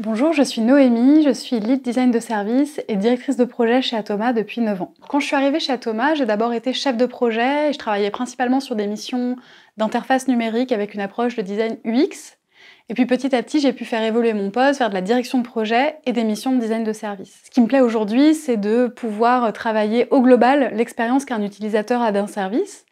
Bonjour, je suis Noémie, je suis lead design de service et directrice de projet chez Atoma depuis 9 ans. Quand je suis arrivée chez Atoma, j'ai d'abord été chef de projet et je travaillais principalement sur des missions d'interface numérique avec une approche de design UX. Et puis petit à petit, j'ai pu faire évoluer mon poste, vers de la direction de projet et des missions de design de service. Ce qui me plaît aujourd'hui, c'est de pouvoir travailler au global l'expérience qu'un utilisateur a d'un service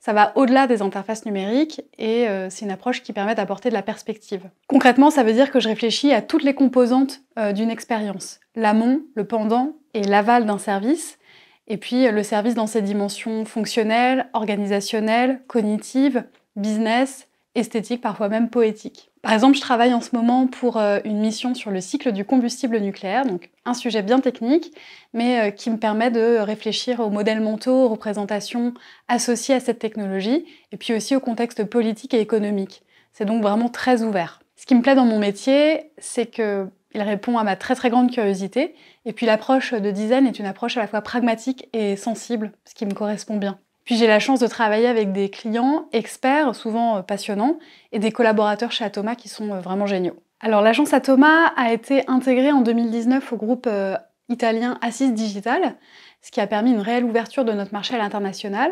ça va au-delà des interfaces numériques et euh, c'est une approche qui permet d'apporter de la perspective. Concrètement, ça veut dire que je réfléchis à toutes les composantes euh, d'une expérience. L'amont, le pendant et l'aval d'un service. Et puis euh, le service dans ses dimensions fonctionnelles, organisationnelles, cognitives, business, esthétique, parfois même poétique. Par exemple, je travaille en ce moment pour euh, une mission sur le cycle du combustible nucléaire, donc un sujet bien technique, mais euh, qui me permet de réfléchir aux modèles mentaux, aux représentations associées à cette technologie, et puis aussi au contexte politique et économique. C'est donc vraiment très ouvert. Ce qui me plaît dans mon métier, c'est que il répond à ma très très grande curiosité. Et puis l'approche de design est une approche à la fois pragmatique et sensible, ce qui me correspond bien. Puis j'ai la chance de travailler avec des clients experts, souvent euh, passionnants, et des collaborateurs chez Atoma qui sont euh, vraiment géniaux. Alors l'agence Atoma a été intégrée en 2019 au groupe euh, italien Assist Digital, ce qui a permis une réelle ouverture de notre marché à l'international.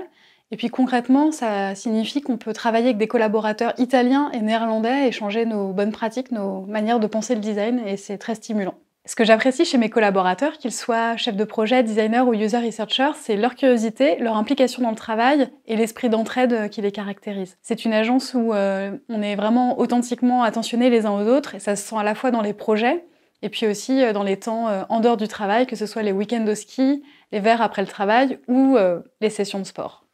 Et puis concrètement, ça signifie qu'on peut travailler avec des collaborateurs italiens et néerlandais, échanger nos bonnes pratiques, nos manières de penser le design, et c'est très stimulant. Ce que j'apprécie chez mes collaborateurs, qu'ils soient chefs de projet, designers ou user researchers, c'est leur curiosité, leur implication dans le travail et l'esprit d'entraide euh, qui les caractérise. C'est une agence où euh, on est vraiment authentiquement attentionnés les uns aux autres et ça se sent à la fois dans les projets et puis aussi euh, dans les temps en dehors du travail, que ce soit les week-ends au ski, les verres après le travail ou les sessions de sport.